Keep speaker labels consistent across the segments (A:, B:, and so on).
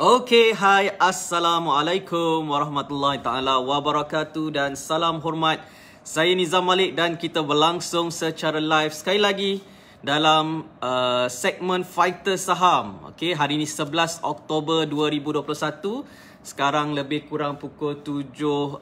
A: Okay, Hi, Assalamualaikum warahmatullahi taala wabarakatuh dan salam hormat. Saya Nizam Malik dan kita berlangsung secara live sekali lagi dalam uh, segmen Fighter Saham. Okay, hari ini 11 Oktober 2021. Sekarang lebih kurang pukul 7.48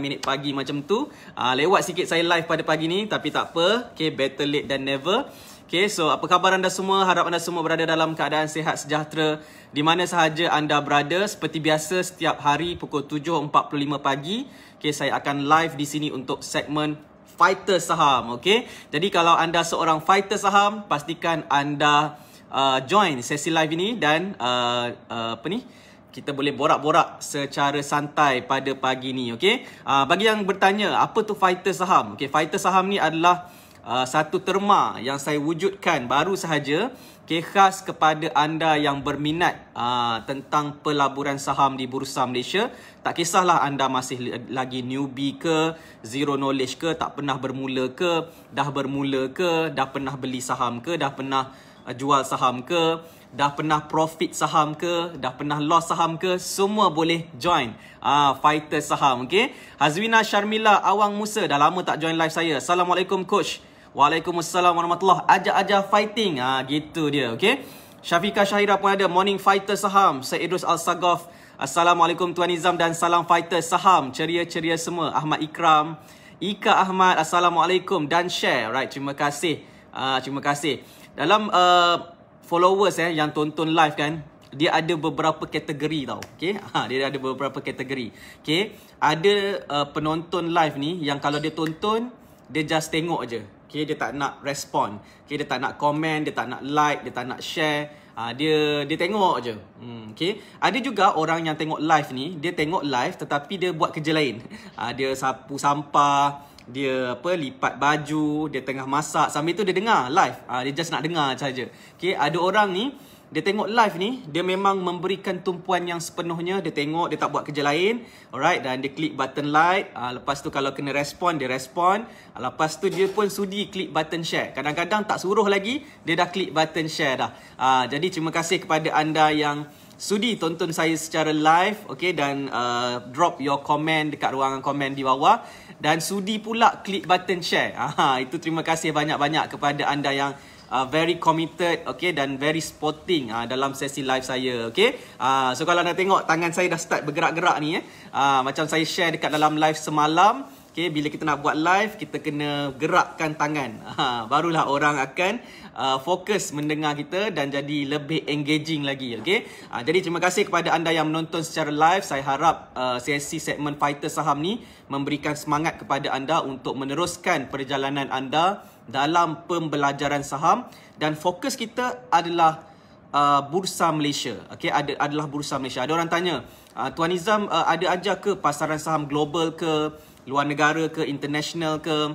A: minit pagi macam tu. Uh, lewat sikit saya live pada pagi ni tapi tak apa. Okay, better late than never. Okay, so apa khabar anda semua? Harap anda semua berada dalam keadaan sehat sejahtera di mana sahaja anda berada. Seperti biasa, setiap hari pukul 7.45 pagi, okay, saya akan live di sini untuk segmen Fighter Saham. Okay? Jadi kalau anda seorang Fighter Saham, pastikan anda uh, join sesi live ini dan uh, uh, apa ni? kita boleh borak-borak secara santai pada pagi ni. Okay? Uh, bagi yang bertanya, apa tu Fighter Saham? Okay, fighter Saham ni adalah... Ah, satu terma yang saya wujudkan baru sahaja kekhas kepada anda yang berminat uh, tentang pelaburan saham di Bursa Malaysia. Tak kisahlah anda masih lagi newbie ke, zero knowledge ke, tak pernah bermula ke, dah bermula ke, dah pernah beli saham ke, dah pernah uh, jual saham ke, dah pernah profit saham ke, dah pernah loss saham ke, semua boleh join uh, fighter saham. Okay? Hazwina Sharmila Awang Musa, dah lama tak join live saya. Assalamualaikum coach. Waalaikumsalam warahmatullahi wabarakatuh. Ajak-ajak fighting. Ah ha, gitu dia, Okay. Syafiqah Syahira pun ada Morning Fighter Saham, Syed Idrus Al-Sagaf. Assalamualaikum Tuan Nizam dan salam fighter saham. Ceria-ceria semua. Ahmad Ikram, Ika Ahmad, Assalamualaikum dan share. Right, terima kasih. Ah uh, terima kasih. Dalam uh, followers eh yang tonton live kan, dia ada beberapa kategori tau. Okay. Ha, dia ada beberapa kategori. Okay. Ada uh, penonton live ni yang kalau dia tonton dia just tengok je. Okay, dia tak nak respond. Okay, dia tak nak komen, dia tak nak like, dia tak nak share. Ha, dia dia tengok je. Hmm, okay. Ada juga orang yang tengok live ni, dia tengok live tetapi dia buat kerja lain. Ha, dia sapu sampah, dia apa lipat baju dia tengah masak sambil tu dia dengar live uh, dia just nak dengar saja okey ada orang ni dia tengok live ni dia memang memberikan tumpuan yang sepenuhnya dia tengok dia tak buat kerja lain alright dan dia klik button like uh, lepas tu kalau kena respon dia respon uh, lepas tu dia pun sudi klik button share kadang-kadang tak suruh lagi dia dah klik button share dah uh, jadi terima kasih kepada anda yang sudi tonton saya secara live okay, dan uh, drop your comment dekat ruangan komen di bawah dan sudi pula klik button share. Aha, itu terima kasih banyak-banyak kepada anda yang uh, very committed okay, dan very sporting uh, dalam sesi live saya. Okay? Uh, so kalau anda tengok tangan saya dah start bergerak-gerak ni. Eh? Uh, macam saya share dekat dalam live semalam. Okay, bila kita nak buat live, kita kena gerakkan tangan. Ha, barulah orang akan uh, fokus mendengar kita dan jadi lebih engaging lagi. Okay? Ha, jadi terima kasih kepada anda yang menonton secara live. Saya harap uh, sesi segmen Fighter Saham ni memberikan semangat kepada anda untuk meneruskan perjalanan anda dalam pembelajaran saham. Dan fokus kita adalah uh, Bursa Malaysia. Okay? Ad- adalah Bursa Malaysia. Ada orang tanya, uh, Tuan Nizam uh, ada ajar ke pasaran saham global ke luar negara ke international ke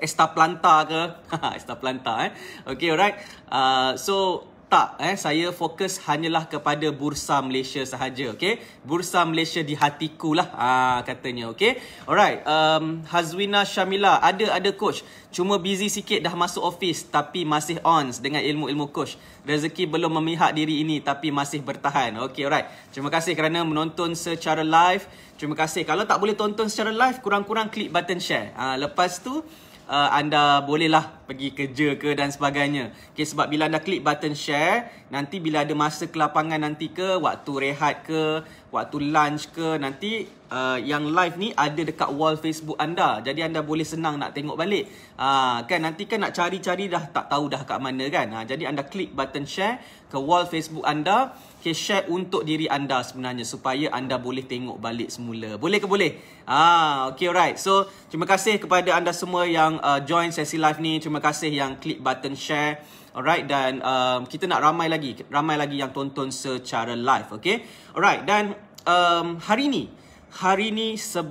A: estaplanta ke estaplanta eh Okay alright uh, So tak eh saya fokus hanyalah kepada bursa Malaysia sahaja okey bursa Malaysia di hatiku lah ah katanya okey alright um Hazwina Shamila ada ada coach cuma busy sikit dah masuk office tapi masih on dengan ilmu-ilmu coach rezeki belum memihak diri ini tapi masih bertahan okey alright terima kasih kerana menonton secara live terima kasih kalau tak boleh tonton secara live kurang-kurang klik button share ah lepas tu uh, anda bolehlah pergi kerja ke dan sebagainya. Okay, sebab bila anda klik button share, nanti bila ada masa kelapangan nanti ke, waktu rehat ke, waktu lunch ke, nanti uh, yang live ni ada dekat wall Facebook anda. Jadi anda boleh senang nak tengok balik. Uh, kan nanti kan nak cari-cari dah tak tahu dah kat mana kan. Uh, jadi anda klik button share ke wall Facebook anda. Okay, share untuk diri anda sebenarnya supaya anda boleh tengok balik semula. Boleh ke boleh? Ah, okay, alright. So, terima kasih kepada anda semua yang uh, join sesi live ni. Terima kasih yang klik button share. Alright, dan uh, kita nak ramai lagi. Ramai lagi yang tonton secara live, okay? Alright, dan um, hari ni, Hari ini 11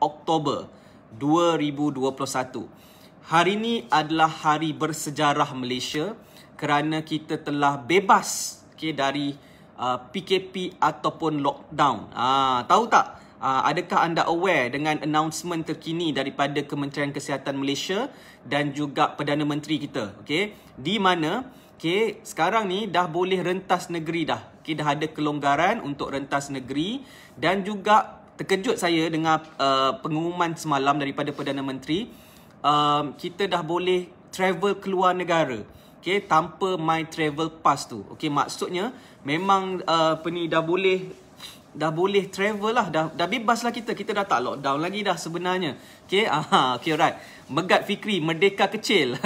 A: Oktober 2021. Hari ini adalah hari bersejarah Malaysia kerana kita telah bebas okay, dari uh, PKP ataupun lockdown. Ah, tahu tak? Ah, adakah anda aware dengan announcement terkini daripada Kementerian Kesihatan Malaysia dan juga Perdana Menteri kita? Okay? Di mana Okay, sekarang ni dah boleh rentas negeri dah meski dah ada kelonggaran untuk rentas negeri dan juga terkejut saya dengan uh, pengumuman semalam daripada Perdana Menteri uh, kita dah boleh travel keluar negara okey tanpa my travel pass tu okey maksudnya memang uh, apa ni dah boleh dah boleh travel lah dah dah bebas lah kita kita dah tak lockdown lagi dah sebenarnya okay, aha okay alright megat fikri merdeka kecil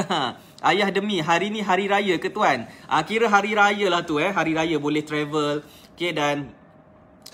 A: Ayah demi hari ni hari raya ke tuan? Uh, kira hari raya lah tu eh. Hari raya boleh travel. Okay dan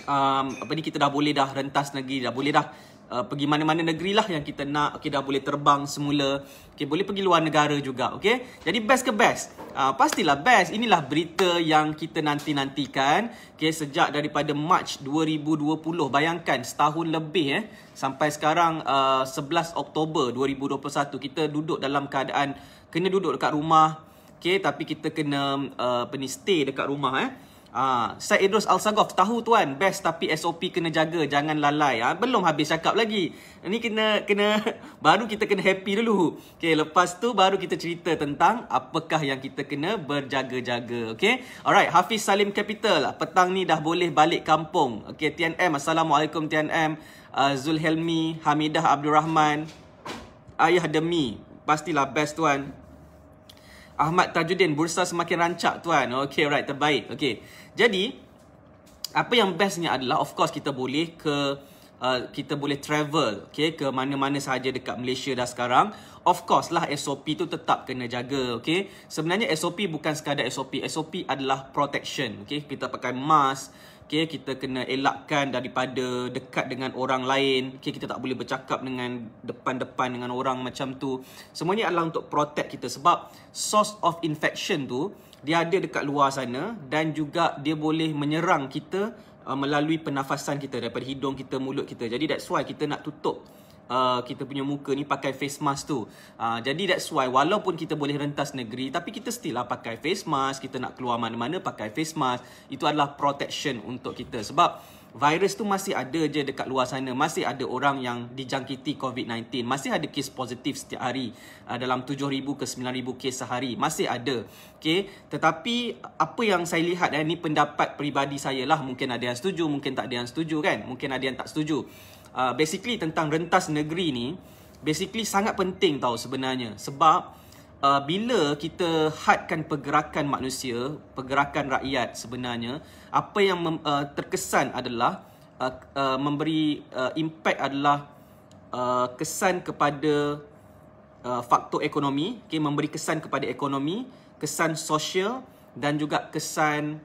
A: um, apa ni kita dah boleh dah rentas negeri. Dah boleh dah uh, pergi mana-mana negeri lah yang kita nak. Okay dah boleh terbang semula. Okay boleh pergi luar negara juga. Okay jadi best ke best? Uh, pastilah best. Inilah berita yang kita nanti-nantikan. Okay sejak daripada March 2020. Bayangkan setahun lebih eh. Sampai sekarang uh, 11 Oktober 2021. Kita duduk dalam keadaan kena duduk dekat rumah okay. tapi kita kena uh, apa ni stay dekat rumah eh Ah, Said Idrus Al-Sagof tahu tuan best tapi SOP kena jaga jangan lalai. Ah, belum habis cakap lagi. Ini kena kena baru kita kena happy dulu. Okay, lepas tu baru kita cerita tentang apakah yang kita kena berjaga-jaga, Okay. Alright, Hafiz Salim Capital petang ni dah boleh balik kampung. Okey, TNM Assalamualaikum TNM. Uh, ah, Zulhelmi, Hamidah Abdul Rahman. Ayah Demi, pastilah best tuan. Ahmad Tajuddin, bursa semakin rancak tuan. Okay, right, terbaik. Okay, jadi apa yang bestnya adalah of course kita boleh ke uh, kita boleh travel okay, ke mana-mana saja dekat Malaysia dah sekarang. Of course lah SOP tu tetap kena jaga. Okay. Sebenarnya SOP bukan sekadar SOP. SOP adalah protection. Okay. Kita pakai mask, Okay, kita kena elakkan daripada dekat dengan orang lain. Okay, kita tak boleh bercakap dengan depan-depan dengan orang macam tu. Semuanya adalah untuk protect kita sebab source of infection tu dia ada dekat luar sana dan juga dia boleh menyerang kita uh, melalui pernafasan kita daripada hidung kita, mulut kita. Jadi that's why kita nak tutup uh, kita punya muka ni pakai face mask tu. Uh, jadi that's why walaupun kita boleh rentas negeri tapi kita still lah pakai face mask. Kita nak keluar mana-mana pakai face mask. Itu adalah protection untuk kita sebab virus tu masih ada je dekat luar sana. Masih ada orang yang dijangkiti COVID-19. Masih ada kes positif setiap hari. Uh, dalam 7,000 ke 9,000 kes sehari. Masih ada. Okay. Tetapi apa yang saya lihat eh, ni pendapat peribadi saya lah. Mungkin ada yang setuju, mungkin tak ada yang setuju kan. Mungkin ada yang tak setuju. Ah, basically tentang rentas negeri ni basically sangat penting tau sebenarnya sebab uh, bila kita hadkan pergerakan manusia, pergerakan rakyat sebenarnya apa yang mem, uh, terkesan adalah uh, uh, memberi uh, impact adalah uh, kesan kepada uh, faktor ekonomi, okay, memberi kesan kepada ekonomi, kesan sosial dan juga kesan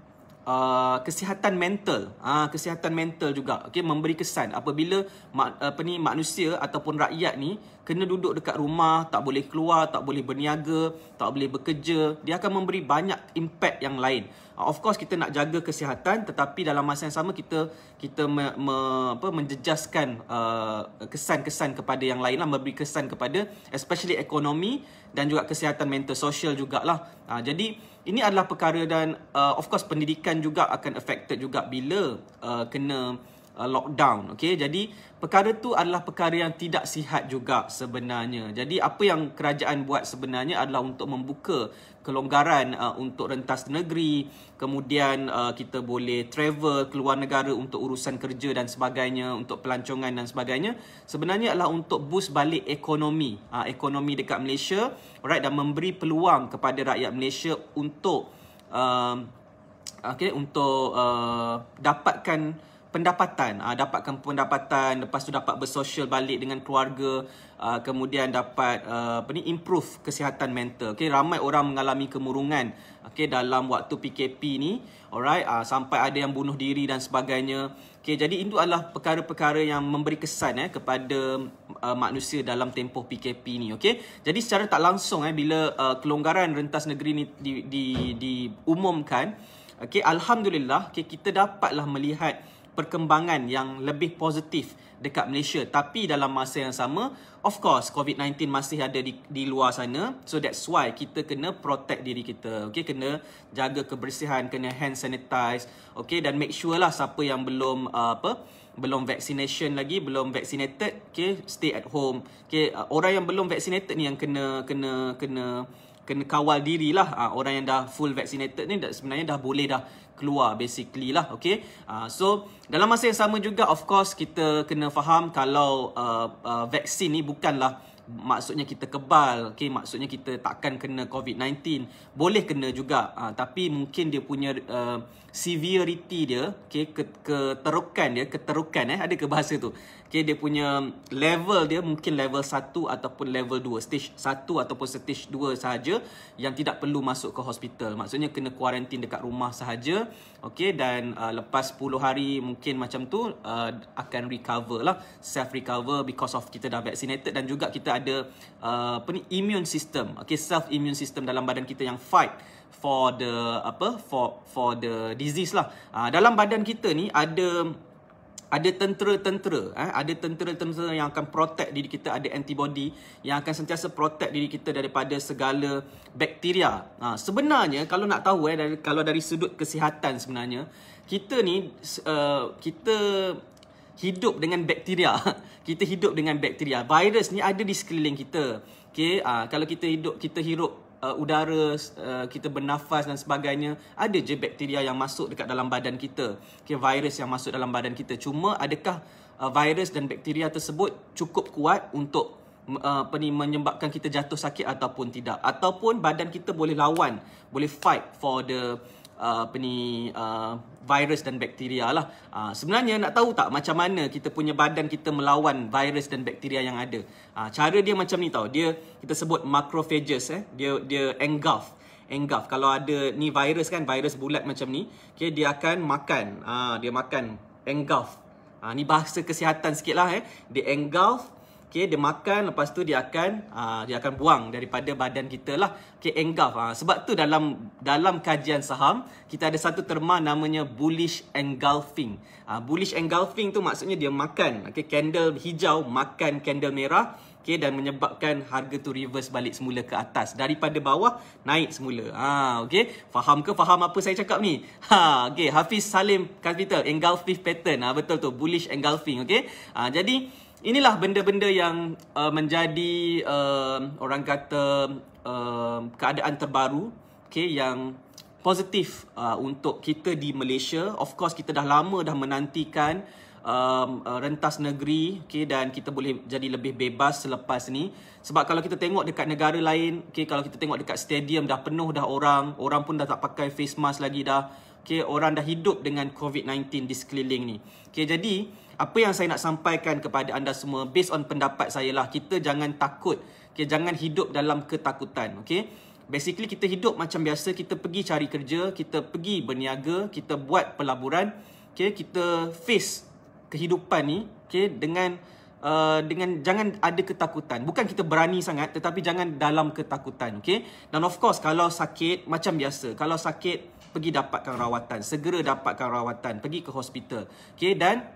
A: uh, kesihatan mental ah uh, kesihatan mental juga okey memberi kesan apabila apa ni manusia ataupun rakyat ni kena duduk dekat rumah, tak boleh keluar, tak boleh berniaga, tak boleh bekerja, dia akan memberi banyak impact yang lain. Ah, of course kita nak jaga kesihatan tetapi dalam masa yang sama kita kita me, me, apa menjejaskan ah, kesan-kesan uh, kepada yang lain. lainlah memberi kesan kepada especially ekonomi dan juga kesihatan mental sosial juga Uh, ah, jadi ini adalah perkara dan uh, of course pendidikan juga akan affected juga bila uh, kena uh, lockdown. okay? jadi perkara tu adalah perkara yang tidak sihat juga sebenarnya. Jadi apa yang kerajaan buat sebenarnya adalah untuk membuka kelonggaran uh, untuk rentas negeri, kemudian uh, kita boleh travel keluar negara untuk urusan kerja dan sebagainya, untuk pelancongan dan sebagainya. Sebenarnya adalah untuk boost balik ekonomi, uh, ekonomi dekat Malaysia, alright dan memberi peluang kepada rakyat Malaysia untuk uh, okay, untuk uh, dapatkan pendapatan uh, dapatkan pendapatan lepas tu dapat bersosial balik dengan keluarga uh, kemudian dapat uh, apa ni improve kesihatan mental okay ramai orang mengalami kemurungan okay dalam waktu PKP ni alright uh, sampai ada yang bunuh diri dan sebagainya okay jadi itu adalah perkara-perkara yang memberi kesan eh kepada uh, manusia dalam tempoh PKP ni okay jadi secara tak langsung eh bila uh, kelonggaran rentas negeri ni di di diumumkan di okey alhamdulillah okay kita dapatlah melihat perkembangan yang lebih positif dekat Malaysia tapi dalam masa yang sama of course COVID-19 masih ada di, di luar sana so that's why kita kena protect diri kita okay, kena jaga kebersihan kena hand sanitize okay, dan make sure lah siapa yang belum uh, apa belum vaccination lagi belum vaccinated okay, stay at home okay, uh, orang yang belum vaccinated ni yang kena kena kena kena kawal dirilah uh, ah, orang yang dah full vaccinated ni dah, sebenarnya dah boleh dah keluar basically lah okay uh, so dalam masa yang sama juga of course kita kena faham kalau uh, uh, vaksin ni bukanlah maksudnya kita kebal okay maksudnya kita takkan kena COVID-19 boleh kena juga uh, tapi mungkin dia punya uh, severity dia okay keterukan dia keterukan eh ada ke bahasa tu Okay, dia punya level dia mungkin level 1 ataupun level 2. Stage 1 ataupun stage 2 sahaja yang tidak perlu masuk ke hospital. Maksudnya kena kuarantin dekat rumah sahaja. Okay, dan uh, lepas 10 hari mungkin macam tu uh, akan recover lah. Self recover because of kita dah vaccinated dan juga kita ada uh, apa ni, immune system. Okay, self immune system dalam badan kita yang fight for the apa for for the disease lah. Uh, dalam badan kita ni ada ada tentera-tentera eh ada tentera-tentera yang akan protect diri kita ada antibody yang akan sentiasa protect diri kita daripada segala bakteria. Ha sebenarnya kalau nak tahu eh dari, kalau dari sudut kesihatan sebenarnya kita ni uh, kita hidup dengan bakteria. kita hidup dengan bakteria. Virus ni ada di sekeliling kita. Okey, uh, ah, kalau kita hidup kita hirup uh, udara uh, kita bernafas dan sebagainya ada je bakteria yang masuk dekat dalam badan kita okay, virus yang masuk dalam badan kita cuma adakah uh, virus dan bakteria tersebut cukup kuat untuk uh, menyebabkan kita jatuh sakit ataupun tidak ataupun badan kita boleh lawan boleh fight for the Uh, apa ni uh, virus dan bakteria lah. Uh, sebenarnya nak tahu tak macam mana kita punya badan kita melawan virus dan bakteria yang ada? Uh, cara dia macam ni tau. Dia kita sebut macrophages eh. Dia dia engulf engulf. Kalau ada ni virus kan, virus bulat macam ni, okay, dia akan makan. Uh, dia makan engulf. Uh, ni bahasa kesihatan sikit lah eh. Dia engulf Okay, dia makan lepas tu dia akan uh, dia akan buang daripada badan kita lah. Okay, engulf. Uh, sebab tu dalam dalam kajian saham kita ada satu terma namanya bullish engulfing. Uh, bullish engulfing tu maksudnya dia makan. Okay, candle hijau makan candle merah. Okay, dan menyebabkan harga tu reverse balik semula ke atas. Daripada bawah, naik semula. Ha, okay. Faham ke? Faham apa saya cakap ni? Ha, okay. Hafiz Salim Capital, engulfing pattern. Ha, betul tu. Bullish engulfing. Okay. Ha, jadi, inilah benda-benda yang uh, menjadi uh, orang kata uh, keadaan terbaru okay, yang positif uh, untuk kita di Malaysia. Of course kita dah lama dah menantikan um, uh, rentas negeri okay, dan kita boleh jadi lebih bebas selepas ni. Sebab kalau kita tengok dekat negara lain, okay, kalau kita tengok dekat stadium dah penuh dah orang, orang pun dah tak pakai face mask lagi dah okay, orang dah hidup dengan COVID-19 di sekeliling ni. Okay, jadi, apa yang saya nak sampaikan kepada anda semua based on pendapat saya lah, kita jangan takut. Okay, jangan hidup dalam ketakutan. Okay? Basically, kita hidup macam biasa. Kita pergi cari kerja, kita pergi berniaga, kita buat pelaburan. Okay? Kita face kehidupan ni okay, dengan Uh, dengan jangan ada ketakutan bukan kita berani sangat tetapi jangan dalam ketakutan Okay, dan of course kalau sakit macam biasa kalau sakit pergi dapatkan rawatan segera dapatkan rawatan pergi ke hospital okay dan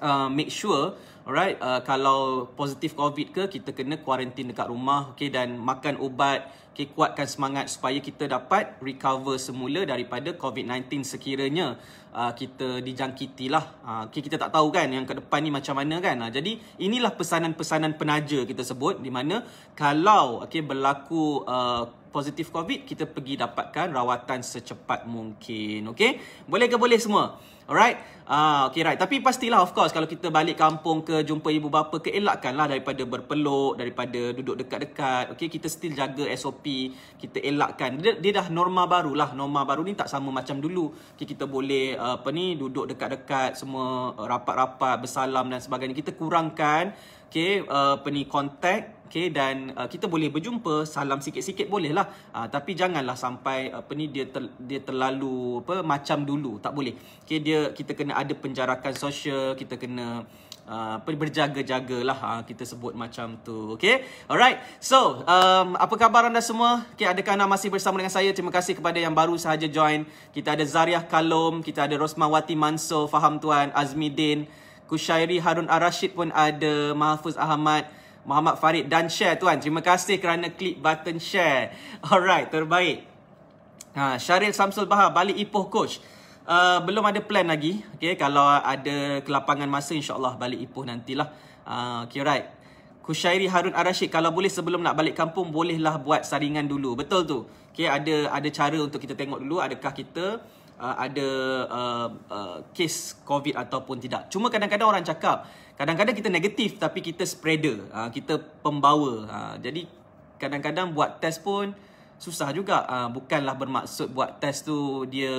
A: uh, make sure alright uh, kalau positif covid ke kita kena kuarantin dekat rumah okay dan makan ubat okay kuatkan semangat supaya kita dapat recover semula daripada covid-19 sekiranya uh, kita dijangkitilah uh, okay kita tak tahu kan yang ke depan ni macam mana kan uh, jadi inilah pesanan-pesanan penaja kita sebut di mana kalau okay berlaku uh, positif COVID, kita pergi dapatkan rawatan secepat mungkin. Okay? Boleh ke boleh semua? Alright? Ah, okay, right. Tapi pastilah, of course, kalau kita balik kampung ke jumpa ibu bapa, keelakkanlah daripada berpeluk, daripada duduk dekat-dekat. Okay? Kita still jaga SOP. Kita elakkan. Dia, dia dah norma baru lah, Norma baru ni tak sama macam dulu. Okay, kita boleh uh, apa ni duduk dekat-dekat semua rapat-rapat, bersalam dan sebagainya. Kita kurangkan okay, uh, apa ni, kontak Okay, dan uh, kita boleh berjumpa, salam sikit-sikit boleh lah. Uh, tapi janganlah sampai uh, apa ni dia ter, dia terlalu apa macam dulu, tak boleh. Okay, dia kita kena ada penjarakan sosial, kita kena uh, berjaga-jaga lah uh, kita sebut macam tu. Okay, alright. So, um, apa khabar anda semua? Okay, adakah anda masih bersama dengan saya? Terima kasih kepada yang baru sahaja join. Kita ada Zariah Kalom, kita ada Rosmawati Mansor, Faham Tuan, Azmi Din, Kushairi Harun Arashid pun ada, Mahfuz Ahmad. Uh, Muhammad Farid dan share tuan. Terima kasih kerana klik button share. Alright, terbaik. Ha, Syaril Samsul Bahar, balik Ipoh Coach. Uh, belum ada plan lagi. Okay, kalau ada kelapangan masa, insyaAllah balik Ipoh nantilah. Uh, okay, right. Kushairi Harun Arashid, kalau boleh sebelum nak balik kampung, bolehlah buat saringan dulu. Betul tu. Okay, ada ada cara untuk kita tengok dulu adakah kita uh, ada uh, uh, kes COVID ataupun tidak. Cuma kadang-kadang orang cakap, kadang-kadang kita negatif tapi kita spreader, uh, kita pembawa. Uh, jadi kadang-kadang buat test pun susah juga. Uh, bukanlah bermaksud buat test tu dia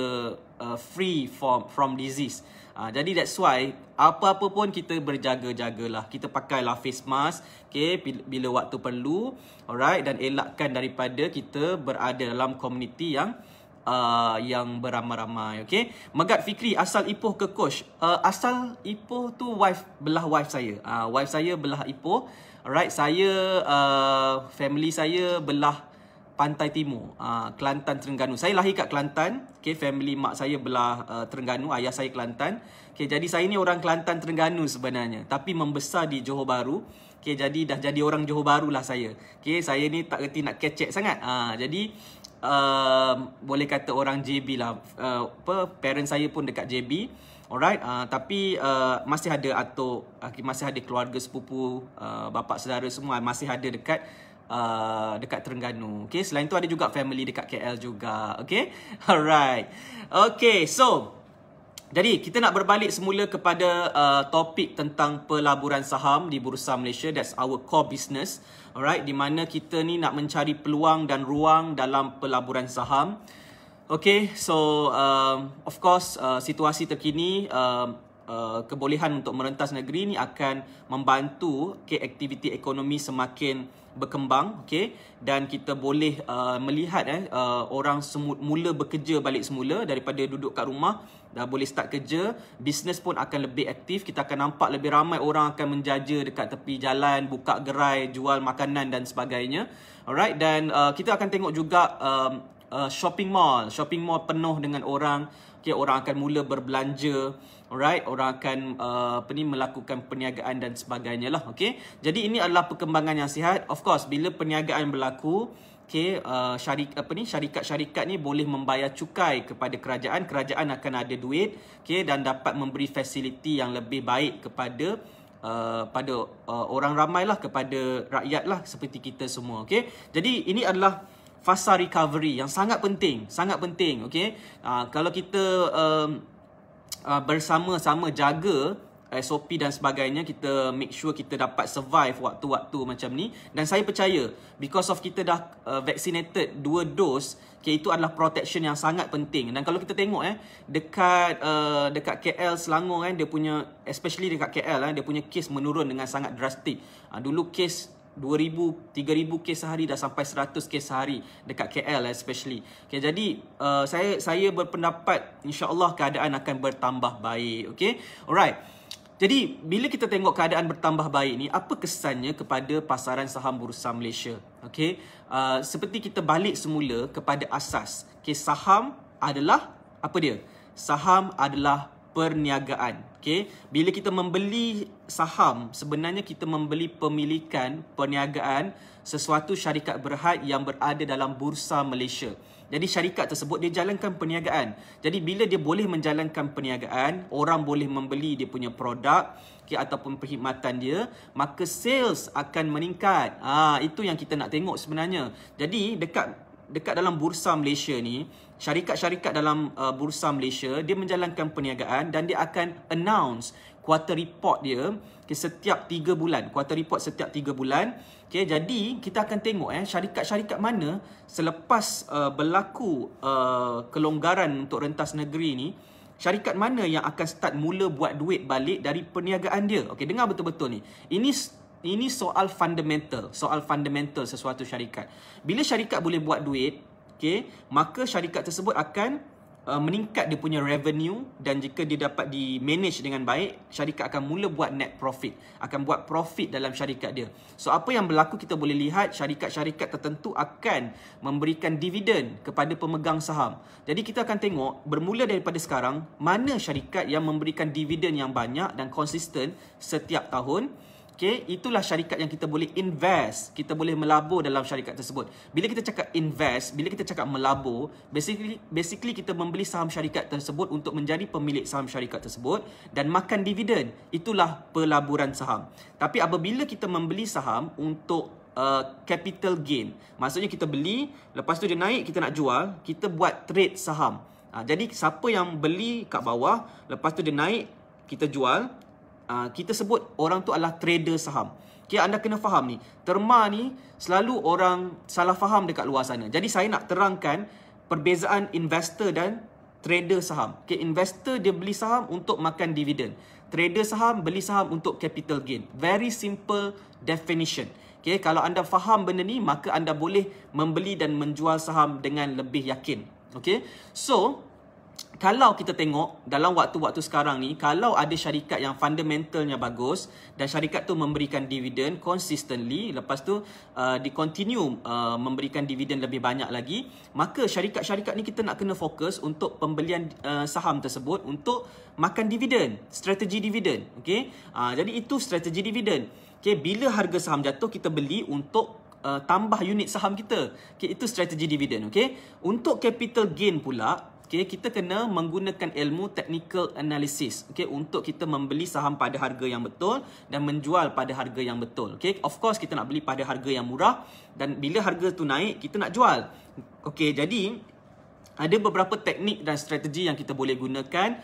A: uh, free from from disease. Uh, jadi that's why apa-apa pun kita berjaga-jagalah. Kita pakailah face mask okay, bila waktu perlu. Alright dan elakkan daripada kita berada dalam komuniti yang uh, yang beramai-ramai okey Megat Fikri asal Ipoh ke Kosh uh, asal Ipoh tu wife belah wife saya uh, wife saya belah Ipoh right saya uh, family saya belah Pantai Timur, uh, Kelantan Terengganu. Saya lahir kat Kelantan. Okay, family mak saya belah uh, Terengganu, ayah saya Kelantan. Okay, jadi saya ni orang Kelantan Terengganu sebenarnya. Tapi membesar di Johor Bahru. Okay, jadi dah jadi orang Johor Bahru lah saya. Okay, saya ni tak reti nak kecek sangat. Uh, jadi uh, boleh kata orang JB lah. Uh, apa uh, parent saya pun dekat JB. Alright, uh, tapi uh, masih ada atuk, uh, masih ada keluarga sepupu, uh, bapa saudara semua masih ada dekat uh, dekat Terengganu. Okay, selain tu ada juga family dekat KL juga. Okay, alright. Okay, so jadi kita nak berbalik semula kepada uh, topik tentang pelaburan saham di Bursa Malaysia. That's our core business. Alright, di mana kita ni nak mencari peluang dan ruang dalam pelaburan saham. Okay, so um, of course uh, situasi terkini um, Uh, kebolehan untuk merentas negeri ini akan membantu okay, aktiviti ekonomi semakin berkembang okay? dan kita boleh uh, melihat eh, uh, orang semut mula bekerja balik semula daripada duduk kat rumah dah boleh start kerja bisnes pun akan lebih aktif kita akan nampak lebih ramai orang akan menjaja dekat tepi jalan buka gerai jual makanan dan sebagainya alright dan uh, kita akan tengok juga um, uh, shopping mall shopping mall penuh dengan orang okay, orang akan mula berbelanja Alright, orang akan uh, apa ni melakukan perniagaan dan sebagainya lah, okay. Jadi ini adalah perkembangan yang sihat. Of course, bila perniagaan berlaku, okay, uh, syarik apa ni syarikat-syarikat ni boleh membayar cukai kepada kerajaan, kerajaan akan ada duit, okay, dan dapat memberi fasiliti yang lebih baik kepada uh, pada uh, orang ramailah, kepada rakyatlah seperti kita semua, okay. Jadi ini adalah fasa recovery yang sangat penting, sangat penting, okay? Uh, kalau kita uh, uh, bersama-sama jaga SOP dan sebagainya, kita make sure kita dapat survive waktu-waktu macam ni. Dan saya percaya, because of kita dah uh, vaccinated dua dos, okay, itu adalah protection yang sangat penting. Dan kalau kita tengok, eh, dekat uh, dekat KL Selangor, eh, dia punya, especially dekat KL, eh, dia punya case menurun dengan sangat drastik. Uh, dulu case 2000 3000 kes sehari dah sampai 100 kes sehari dekat KL eh, especially. Okay, jadi uh, saya saya berpendapat insya-Allah keadaan akan bertambah baik. Okay, Alright. Jadi bila kita tengok keadaan bertambah baik ni apa kesannya kepada pasaran saham Bursa Malaysia? Okey. Uh, seperti kita balik semula kepada asas. Okey, saham adalah apa dia? Saham adalah perniagaan. Okay. Bila kita membeli saham, sebenarnya kita membeli pemilikan perniagaan sesuatu syarikat berhad yang berada dalam bursa Malaysia. Jadi syarikat tersebut dia jalankan perniagaan. Jadi bila dia boleh menjalankan perniagaan, orang boleh membeli dia punya produk okay, ataupun perkhidmatan dia, maka sales akan meningkat. Ah itu yang kita nak tengok sebenarnya. Jadi dekat dekat dalam bursa Malaysia ni, syarikat-syarikat dalam uh, bursa Malaysia dia menjalankan perniagaan dan dia akan announce quarter report dia okay, setiap 3 bulan quarter report setiap 3 bulan okey jadi kita akan tengok eh syarikat-syarikat mana selepas uh, berlaku uh, kelonggaran untuk rentas negeri ni syarikat mana yang akan start mula buat duit balik dari perniagaan dia okey dengar betul-betul ni ini ini soal fundamental soal fundamental sesuatu syarikat bila syarikat boleh buat duit okay, maka syarikat tersebut akan uh, meningkat dia punya revenue dan jika dia dapat di manage dengan baik, syarikat akan mula buat net profit, akan buat profit dalam syarikat dia. So apa yang berlaku kita boleh lihat syarikat-syarikat tertentu akan memberikan dividen kepada pemegang saham. Jadi kita akan tengok bermula daripada sekarang mana syarikat yang memberikan dividen yang banyak dan konsisten setiap tahun. Okay, itulah syarikat yang kita boleh invest. Kita boleh melabur dalam syarikat tersebut. Bila kita cakap invest, bila kita cakap melabur, basically, basically kita membeli saham syarikat tersebut untuk menjadi pemilik saham syarikat tersebut dan makan dividen. Itulah pelaburan saham. Tapi apabila kita membeli saham untuk uh, capital gain, maksudnya kita beli, lepas tu dia naik, kita nak jual, kita buat trade saham. Ha, jadi siapa yang beli kat bawah, lepas tu dia naik, kita jual, Ah, kita sebut orang tu adalah trader saham. Okay, anda kena faham ni. Terma ni selalu orang salah faham dekat luar sana. Jadi saya nak terangkan perbezaan investor dan trader saham. Okay, investor dia beli saham untuk makan dividen. Trader saham beli saham untuk capital gain. Very simple definition. Okay, kalau anda faham benda ni, maka anda boleh membeli dan menjual saham dengan lebih yakin. Okay, so kalau kita tengok dalam waktu-waktu sekarang ni kalau ada syarikat yang fundamentalnya bagus dan syarikat tu memberikan dividen consistently lepas tu uh, di continue uh, memberikan dividen lebih banyak lagi maka syarikat-syarikat ni kita nak kena fokus untuk pembelian uh, saham tersebut untuk makan dividen strategi dividen okay? uh, jadi itu strategi dividen Okay, bila harga saham jatuh kita beli untuk Uh, tambah unit saham kita. Okay, itu strategi dividen. Okay? Untuk capital gain pula, Okay, kita kena menggunakan ilmu technical analysis okay, untuk kita membeli saham pada harga yang betul dan menjual pada harga yang betul. Okay, of course, kita nak beli pada harga yang murah dan bila harga tu naik, kita nak jual. Okay, jadi ada beberapa teknik dan strategi yang kita boleh gunakan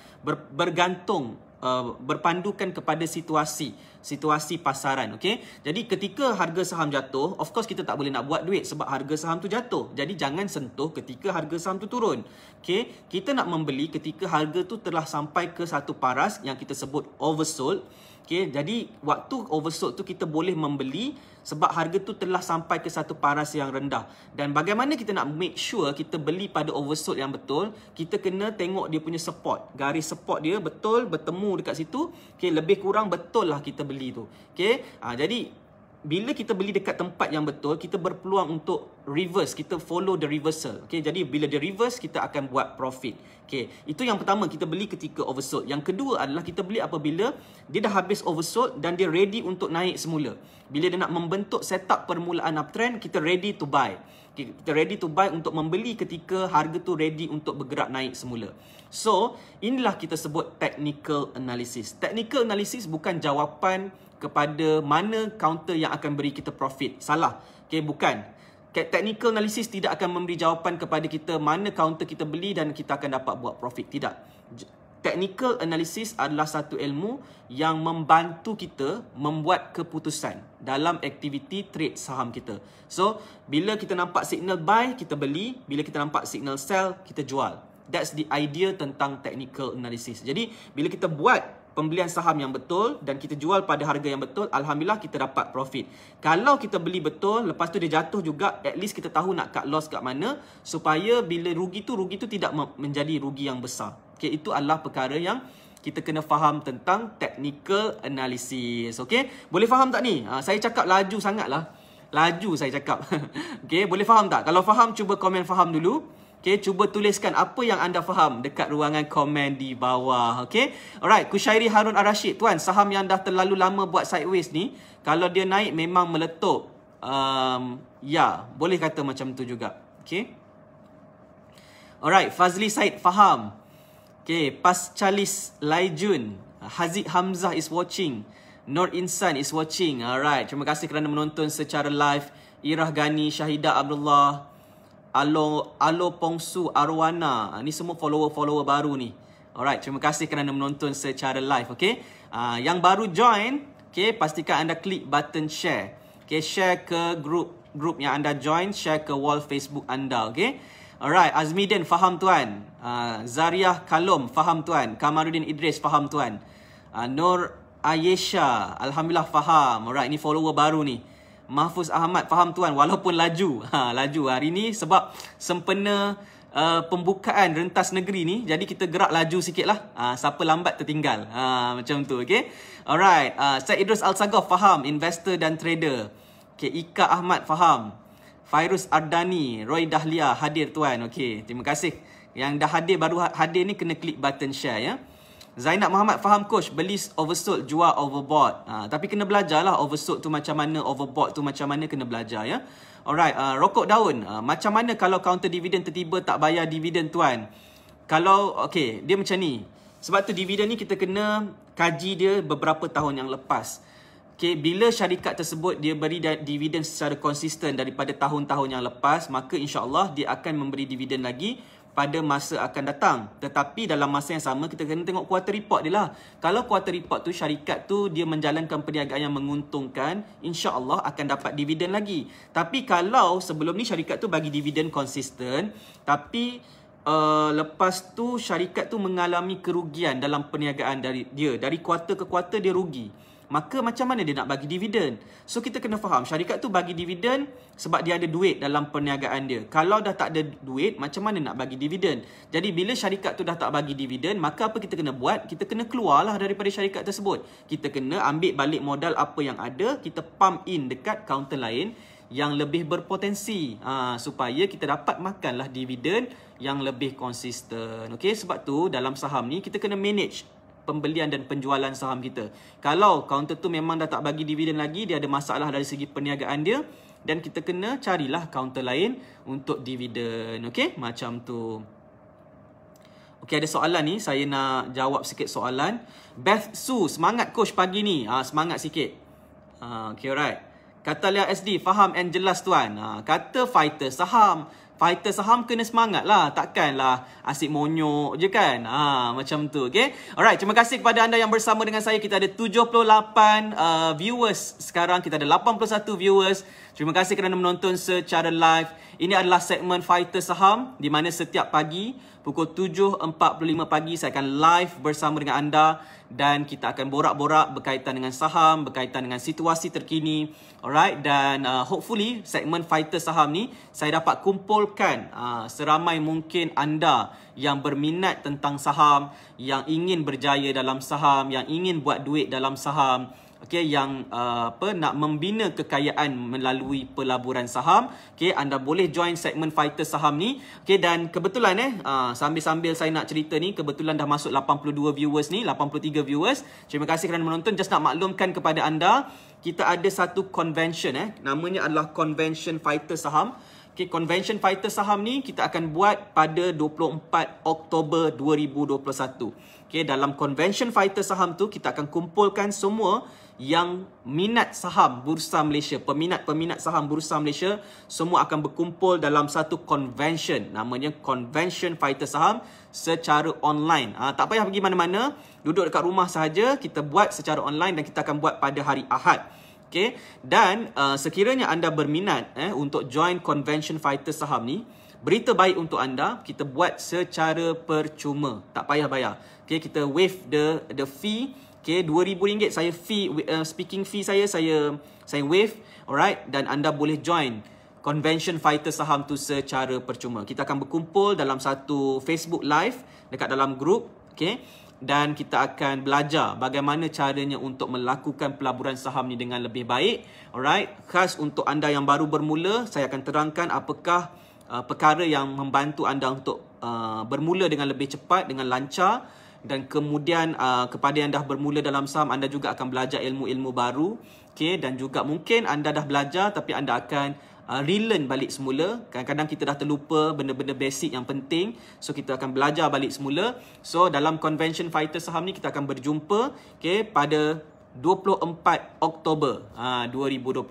A: bergantung Uh, berpandukan kepada situasi situasi pasaran okey jadi ketika harga saham jatuh of course kita tak boleh nak buat duit sebab harga saham tu jatuh jadi jangan sentuh ketika harga saham tu turun okey kita nak membeli ketika harga tu telah sampai ke satu paras yang kita sebut oversold okey jadi waktu oversold tu kita boleh membeli sebab harga tu telah sampai ke satu paras yang rendah dan bagaimana kita nak make sure kita beli pada oversold yang betul kita kena tengok dia punya support garis support dia betul bertemu dekat situ okay lebih kurang betul lah kita beli tu okay ha, jadi bila kita beli dekat tempat yang betul, kita berpeluang untuk reverse, kita follow the reversal. Okay, jadi bila dia reverse, kita akan buat profit. Okay, itu yang pertama kita beli ketika oversold. Yang kedua adalah kita beli apabila dia dah habis oversold dan dia ready untuk naik semula. Bila dia nak membentuk setup permulaan uptrend, kita ready to buy. Okay, kita ready to buy untuk membeli ketika harga tu ready untuk bergerak naik semula. So, inilah kita sebut technical analysis. Technical analysis bukan jawapan kepada mana counter yang akan beri kita profit. Salah. Okay, bukan. Technical analysis tidak akan memberi jawapan kepada kita mana counter kita beli dan kita akan dapat buat profit. Tidak. Technical analysis adalah satu ilmu yang membantu kita membuat keputusan dalam aktiviti trade saham kita. So, bila kita nampak signal buy, kita beli. Bila kita nampak signal sell, kita jual. That's the idea tentang technical analysis. Jadi, bila kita buat pembelian saham yang betul dan kita jual pada harga yang betul, alhamdulillah kita dapat profit. Kalau kita beli betul, lepas tu dia jatuh juga, at least kita tahu nak cut loss kat mana supaya bila rugi tu rugi tu tidak menjadi rugi yang besar. Okay, itu adalah perkara yang kita kena faham tentang technical analysis. Okay, boleh faham tak ni? Ha, saya cakap laju sangatlah. Laju saya cakap. Okay, boleh faham tak? Kalau faham cuba komen faham dulu. Okay, cuba tuliskan apa yang anda faham dekat ruangan komen di bawah. Okay, alright. Kushairi Harun Arashid. Tuan, saham yang dah terlalu lama buat sideways ni, kalau dia naik memang meletup. Um, ya, boleh kata macam tu juga. Okay. Alright, Fazli Said, faham. Okay, Pas Chalis Laijun. Haziq Hamzah is watching. Nur Insan is watching. Alright, terima kasih kerana menonton secara live. Irah Gani, Syahida Abdullah. Alo Alo Pongsu Arwana. Ni semua follower-follower baru ni. Alright, terima kasih kerana menonton secara live, Okay. Uh, yang baru join, okay? pastikan anda klik button share. Okey, share ke group group yang anda join, share ke wall Facebook anda, Okay. Alright, Azmidin faham tuan. Uh, Zariah Kalum faham tuan. Kamarudin Idris faham tuan. Uh, Nur Ayesha, alhamdulillah faham. Alright, ini follower baru ni. Mahfuz Ahmad faham tuan walaupun laju ha laju hari ni sebab sempena uh, pembukaan rentas negeri ni jadi kita gerak laju sikitlah ha siapa lambat tertinggal ha macam tu okay. alright uh, Syed Idris Al-Sagaf faham investor dan trader okey Ika Ahmad faham Virus Ardani Roy Dahlia hadir tuan okay. terima kasih yang dah hadir baru ha- hadir ni kena klik button share ya Zainab Muhammad faham coach beli oversold jual overbought. Ha, tapi kena belajarlah oversold tu macam mana, overbought tu macam mana kena belajar ya. Alright, uh, rokok daun. Uh, macam mana kalau counter dividend tiba-tiba tak bayar dividend tuan? Kalau okey, dia macam ni. Sebab tu dividend ni kita kena kaji dia beberapa tahun yang lepas. Okay, bila syarikat tersebut dia beri dividend secara konsisten daripada tahun-tahun yang lepas, maka insyaAllah dia akan memberi dividend lagi pada masa akan datang. Tetapi dalam masa yang sama kita kena tengok quarter report dia lah. Kalau quarter report tu syarikat tu dia menjalankan perniagaan yang menguntungkan, insya-Allah akan dapat dividen lagi. Tapi kalau sebelum ni syarikat tu bagi dividen konsisten, tapi uh, lepas tu syarikat tu mengalami kerugian dalam perniagaan dari dia. Dari kuarter ke kuarter dia rugi maka macam mana dia nak bagi dividen? So kita kena faham, syarikat tu bagi dividen sebab dia ada duit dalam perniagaan dia. Kalau dah tak ada duit, macam mana nak bagi dividen? Jadi bila syarikat tu dah tak bagi dividen, maka apa kita kena buat? Kita kena keluarlah daripada syarikat tersebut. Kita kena ambil balik modal apa yang ada, kita pump in dekat kaunter lain yang lebih berpotensi ha, supaya kita dapat makanlah dividen yang lebih konsisten. Okey, sebab tu dalam saham ni kita kena manage pembelian dan penjualan saham kita. Kalau counter tu memang dah tak bagi dividen lagi, dia ada masalah dari segi perniagaan dia dan kita kena carilah counter lain untuk dividen. Okey, macam tu. Okey, ada soalan ni, saya nak jawab sikit soalan. Beth Su, semangat coach pagi ni. Ah, ha, semangat sikit. Ah, ha, okey, alright. Kata Lia SD, faham and jelas tuan. Ah, ha, kata fighter saham. Fighter saham kena semangat lah. takkan lah, asyik monyok je kan. Ha, macam tu. Okay. Alright. Terima kasih kepada anda yang bersama dengan saya. Kita ada 78 uh, viewers sekarang. Kita ada 81 viewers. Terima kasih kerana menonton secara live. Ini adalah segmen Fighter Saham di mana setiap pagi pukul 7.45 pagi saya akan live bersama dengan anda dan kita akan borak-borak berkaitan dengan saham, berkaitan dengan situasi terkini. Alright dan uh, hopefully segmen Fighter Saham ni saya dapat kumpulkan uh, seramai mungkin anda yang berminat tentang saham, yang ingin berjaya dalam saham, yang ingin buat duit dalam saham okey yang uh, apa nak membina kekayaan melalui pelaburan saham okey anda boleh join segmen fighter saham ni okey dan kebetulan eh uh, sambil-sambil saya nak cerita ni kebetulan dah masuk 82 viewers ni 83 viewers terima kasih kerana menonton just nak maklumkan kepada anda kita ada satu convention eh namanya adalah convention fighter saham Okay, convention fighter saham ni kita akan buat pada 24 Oktober 2021. Okay, dalam convention fighter saham tu kita akan kumpulkan semua yang minat saham Bursa Malaysia, peminat-peminat saham Bursa Malaysia semua akan berkumpul dalam satu convention namanya Convention Fighter Saham secara online. Ha, tak payah pergi mana-mana, duduk dekat rumah sahaja, kita buat secara online dan kita akan buat pada hari Ahad. Okay. Dan uh, sekiranya anda berminat eh, untuk join Convention Fighter Saham ni, berita baik untuk anda, kita buat secara percuma. Tak payah bayar. Okay, kita waive the the fee Okay, RM2,000 saya fee, uh, speaking fee saya, saya saya waive. Alright, dan anda boleh join Convention Fighter Saham tu secara percuma. Kita akan berkumpul dalam satu Facebook Live dekat dalam grup. Okay, dan kita akan belajar bagaimana caranya untuk melakukan pelaburan saham ni dengan lebih baik. Alright, khas untuk anda yang baru bermula, saya akan terangkan apakah uh, perkara yang membantu anda untuk uh, bermula dengan lebih cepat, dengan lancar dan kemudian uh, kepada yang dah bermula dalam saham anda juga akan belajar ilmu-ilmu baru okey dan juga mungkin anda dah belajar tapi anda akan uh, relearn balik semula kadang-kadang kita dah terlupa benda-benda basic yang penting so kita akan belajar balik semula so dalam convention fighter saham ni kita akan berjumpa okey pada 24 Oktober uh, 2021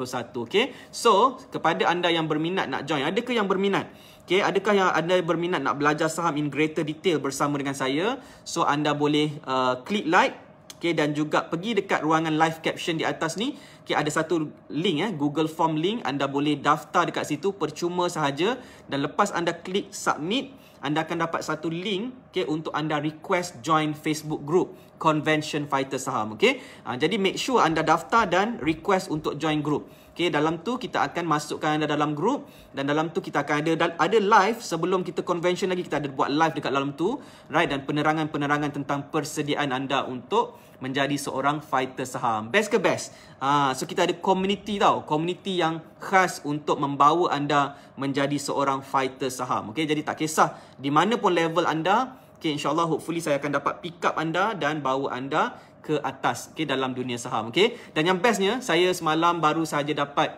A: okey so kepada anda yang berminat nak join ada ke yang berminat Okay, adakah yang anda berminat nak belajar saham in greater detail bersama dengan saya? So anda boleh uh, klik like okay, dan juga pergi dekat ruangan live caption di atas ni. Okay, ada satu link, eh, Google Form link. Anda boleh daftar dekat situ percuma sahaja. Dan lepas anda klik submit, anda akan dapat satu link okay, untuk anda request join Facebook group Convention Fighter Saham. Okay? Uh, ah, jadi make sure anda daftar dan request untuk join group. Okay, dalam tu kita akan masukkan anda dalam grup dan dalam tu kita akan ada ada live sebelum kita convention lagi kita ada buat live dekat dalam tu right dan penerangan-penerangan tentang persediaan anda untuk menjadi seorang fighter saham. Best ke best? Uh, so kita ada community tau, community yang khas untuk membawa anda menjadi seorang fighter saham. Okay, jadi tak kisah di mana pun level anda, Okay, insyaAllah hopefully saya akan dapat pick up anda dan bawa anda ke atas okay, dalam dunia saham. Okay? Dan yang bestnya, saya semalam baru saja dapat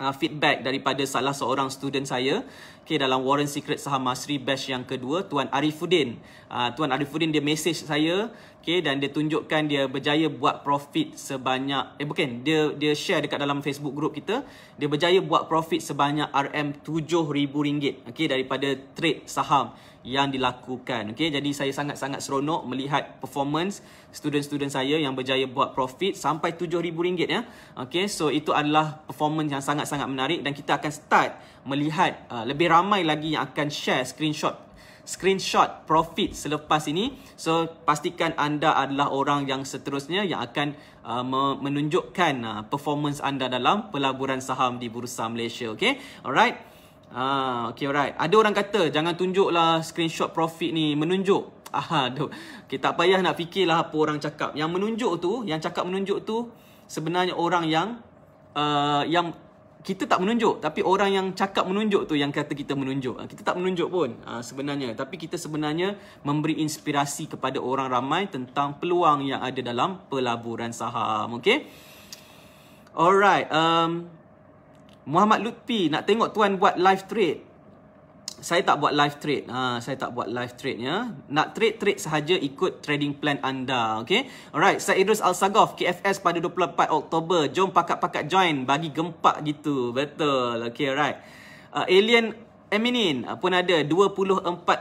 A: uh, feedback daripada salah seorang student saya okay, dalam Warren Secret Saham Masri Batch yang kedua, Tuan Arifuddin. Uh, Tuan Arifuddin dia message saya okay, dan dia tunjukkan dia berjaya buat profit sebanyak, eh bukan, dia dia share dekat dalam Facebook group kita, dia berjaya buat profit sebanyak RM7,000 okay, daripada trade saham yang dilakukan. Okay, jadi saya sangat-sangat seronok melihat performance student-student saya yang berjaya buat profit sampai RM7,000. Ya. Okay, so itu adalah performance yang sangat-sangat menarik dan kita akan start melihat uh, lebih ramai lagi yang akan share screenshot screenshot profit selepas ini. So pastikan anda adalah orang yang seterusnya yang akan uh, menunjukkan uh, performance anda dalam pelaburan saham di Bursa Malaysia, okey? Alright. Ah, okay, alright. Ada orang kata jangan tunjuklah screenshot profit ni, menunjuk. Ah, aduh. Okay, tak payah nak fikirlah apa orang cakap. Yang menunjuk tu, yang cakap menunjuk tu sebenarnya orang yang uh, yang kita tak menunjuk tapi orang yang cakap menunjuk tu yang kata kita menunjuk ah, kita tak menunjuk pun ah, sebenarnya tapi kita sebenarnya memberi inspirasi kepada orang ramai tentang peluang yang ada dalam pelaburan saham okey alright um Muhammad Lutfi nak tengok tuan buat live trade saya tak buat live trade. Ha, saya tak buat live trade ya. Nak trade, trade sahaja ikut trading plan anda. Okay. Alright. Saya Idris Al-Sagof. KFS pada 24 Oktober. Jom pakat-pakat join. Bagi gempak gitu. Betul. Okay. Alright. Uh, Alien Eminin pun ada 24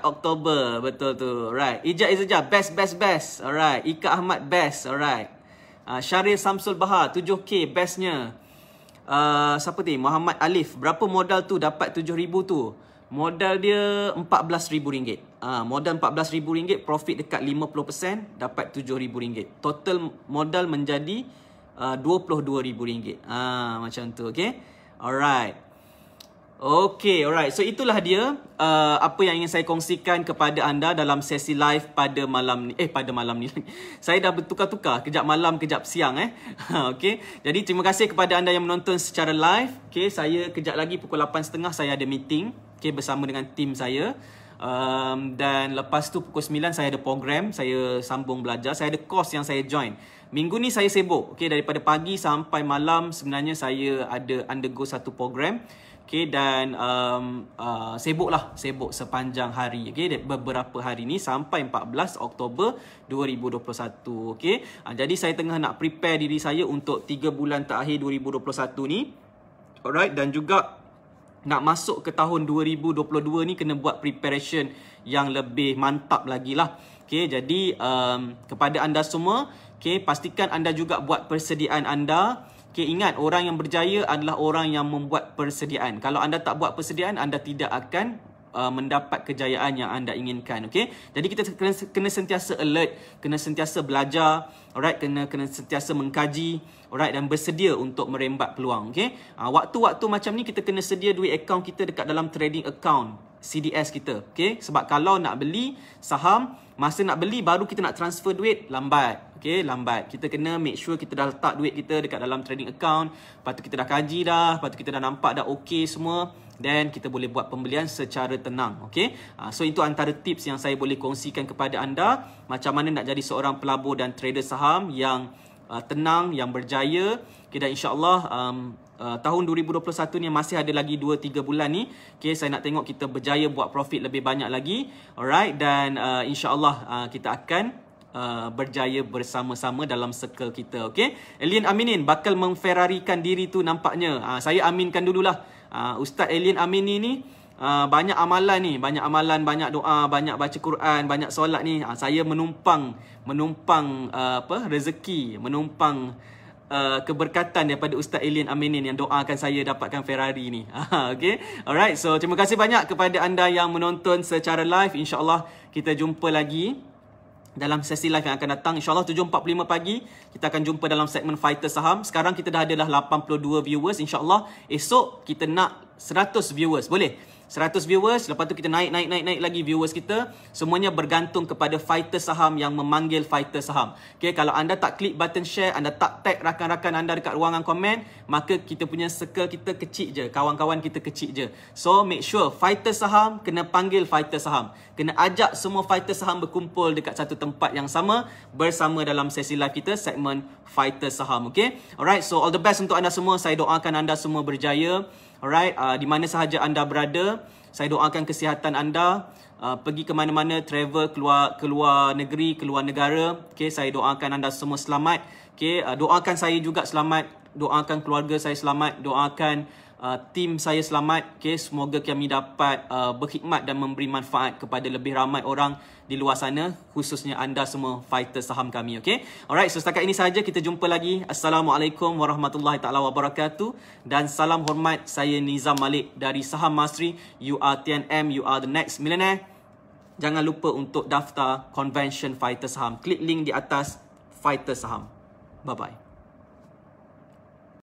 A: Oktober. Betul tu. Alright. Ijaz Izzajah. Best, best, best. Alright. Ika Ahmad. Best. Alright. Uh, Syaril Samsul Bahar. 7K. Bestnya. Uh, siapa ni? Muhammad Alif. Berapa modal tu dapat 7,000 tu? Modal dia RM14,000. Uh, ah, modal RM14,000, profit dekat 50%, dapat RM7,000. Total modal menjadi RM22,000. Uh, uh, macam tu, okay? Alright. Okay, alright. So itulah dia uh, apa yang ingin saya kongsikan kepada anda dalam sesi live pada malam ni. Eh, pada malam ni. saya dah bertukar-tukar. Kejap malam, kejap siang eh. okay. Jadi terima kasih kepada anda yang menonton secara live. Okay, saya kejap lagi pukul 8.30 saya ada meeting. Okay, bersama dengan tim saya. Um, dan lepas tu pukul 9 saya ada program. Saya sambung belajar. Saya ada course yang saya join. Minggu ni saya sibuk. Okay, daripada pagi sampai malam sebenarnya saya ada undergo satu program. Okay, dan um, uh, sibuk sibuk sepanjang hari. Okay, beberapa hari ni sampai 14 Oktober 2021. Okay, uh, jadi saya tengah nak prepare diri saya untuk 3 bulan terakhir 2021 ni. Alright, dan juga nak masuk ke tahun 2022 ni kena buat preparation yang lebih mantap lagi lah. Okay, jadi um, kepada anda semua, okay, pastikan anda juga buat persediaan anda. Okay, ingat orang yang berjaya adalah orang yang membuat persediaan. Kalau anda tak buat persediaan, anda tidak akan uh, mendapat kejayaan yang anda inginkan. Okey. jadi kita kena, kena sentiasa alert, kena sentiasa belajar, alright, kena kena sentiasa mengkaji, alright, dan bersedia untuk merembat peluang. Okay, ah, waktu-waktu macam ni kita kena sedia duit account kita dekat dalam trading account. CDS kita. Okey. Sebab kalau nak beli saham, masa nak beli baru kita nak transfer duit, lambat okay, lambat. Kita kena make sure kita dah letak duit kita dekat dalam trading account. Lepas tu kita dah kaji dah. Lepas tu kita dah nampak dah okay semua. Then kita boleh buat pembelian secara tenang. Okay? Ah, so itu antara tips yang saya boleh kongsikan kepada anda. Macam mana nak jadi seorang pelabur dan trader saham yang ah, tenang, yang berjaya. Okay, dan insyaAllah um, uh, tahun 2021 ni masih ada lagi 2-3 bulan ni. Okay, saya nak tengok kita berjaya buat profit lebih banyak lagi. Alright, dan uh, insyaAllah uh, kita akan uh, berjaya bersama-sama dalam circle kita. Okay? Alien Aminin bakal mengferarikan diri tu nampaknya. Uh, saya aminkan dululah. Uh, Ustaz Alien Aminin ni uh, banyak amalan ni. Banyak amalan, banyak doa, banyak baca Quran, banyak solat ni. Uh, saya menumpang menumpang uh, apa rezeki, menumpang Uh, keberkatan daripada Ustaz Alien Aminin yang doakan saya dapatkan Ferrari ni. okay. Alright. So, terima kasih banyak kepada anda yang menonton secara live. InsyaAllah kita jumpa lagi dalam sesi live yang akan datang insyaallah 7.45 pagi kita akan jumpa dalam segmen fighter saham sekarang kita dah ada dah 82 viewers insyaallah esok kita nak 100 viewers boleh 100 viewers, lepas tu kita naik, naik, naik, naik lagi viewers kita. Semuanya bergantung kepada fighter saham yang memanggil fighter saham. Okay, kalau anda tak klik button share, anda tak tag rakan-rakan anda dekat ruangan komen, maka kita punya circle kita kecil je, kawan-kawan kita kecil je. So, make sure fighter saham kena panggil fighter saham. Kena ajak semua fighter saham berkumpul dekat satu tempat yang sama bersama dalam sesi live kita, segmen fighter saham. Okay, alright. So, all the best untuk anda semua. Saya doakan anda semua berjaya. Alright, uh, di mana sahaja anda berada, saya doakan kesihatan anda. Uh, pergi ke mana-mana, travel keluar keluar negeri, keluar negara. Okay, saya doakan anda semua selamat. Okay, uh, doakan saya juga selamat. Doakan keluarga saya selamat. Doakan... Uh, tim saya selamat. Okay, semoga kami dapat uh, berkhidmat dan memberi manfaat kepada lebih ramai orang di luar sana. Khususnya anda semua fighter saham kami. Okay? Alright, so setakat ini saja kita jumpa lagi. Assalamualaikum warahmatullahi ta'ala wabarakatuh. Dan salam hormat saya Nizam Malik dari Saham Masri. You are TNM, you are the next millionaire. Jangan lupa untuk daftar convention fighter saham. Klik link di atas fighter saham. Bye-bye.